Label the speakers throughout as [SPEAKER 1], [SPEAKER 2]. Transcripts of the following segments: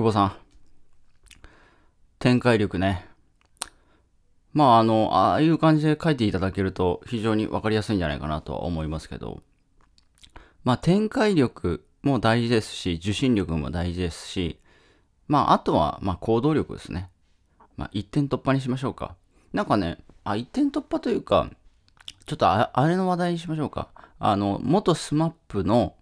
[SPEAKER 1] 久保さん。展開力ね。まあ、あの、ああいう感じで書いていただけると非常にわかりやすいんじゃないかなとは思いますけど、まあ、展開力も大事ですし、受信力も大事ですし、まあ、あとは、まあ、行動力ですね。まあ、一点突破にしましょうか。なんかね、あ、一点突破というか、ちょっとあれの話題にしましょうか。あの、元 smap の、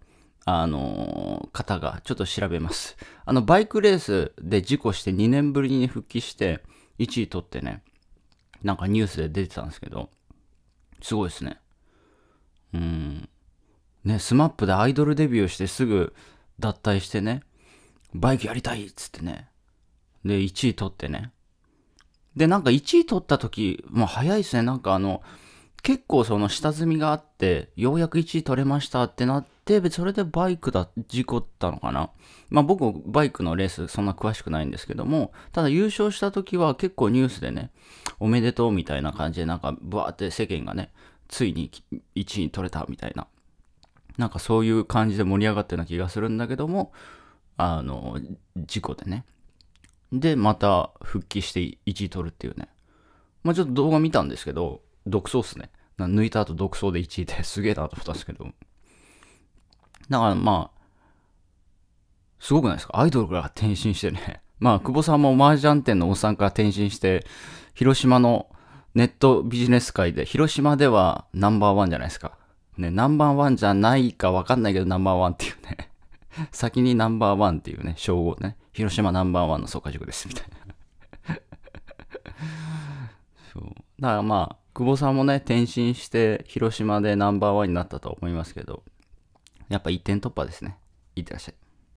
[SPEAKER 1] あのー方がちょっと調べます。あの、バイクレースで事故して2年ぶりに復帰して1位取ってね、なんかニュースで出てたんですけど、すごいですね。うん。ね、smap でアイドルデビューしてすぐ脱退してね、バイクやりたいっつってね。で、1位取ってね。で、なんか1位取った時、もう早いですね。なんかあの、結構その下積みがあって、ようやく1位取れましたってなって、、それでバイクだ、事故ったのかな。まあ僕、バイクのレースそんな詳しくないんですけども、ただ優勝した時は結構ニュースでね、おめでとうみたいな感じで、なんかブワーって世間がね、ついに1位取れたみたいな、なんかそういう感じで盛り上がったような気がするんだけども、あの、事故でね。で、また復帰して1位取るっていうね。まあちょっと動画見たんですけど、独走っすね。抜いた後独走で1位ですげえなと思ったんですけど。だからまあ、すごくないですかアイドルから転身してね。まあ、久保さんも麻雀店のおっさんから転身して、広島のネットビジネス界で、広島ではナンバーワンじゃないですか。ね、ナンバーワンじゃないかわかんないけどナンバーワンっていうね。先にナンバーワンっていうね、称号ね。広島ナンバーワンの総価塾です、みたいな。そう。だからまあ、久保さんもね、転身して広島でナンバーワンになったと思いますけど、やっぱ一点突破ですね。いってらっしゃい。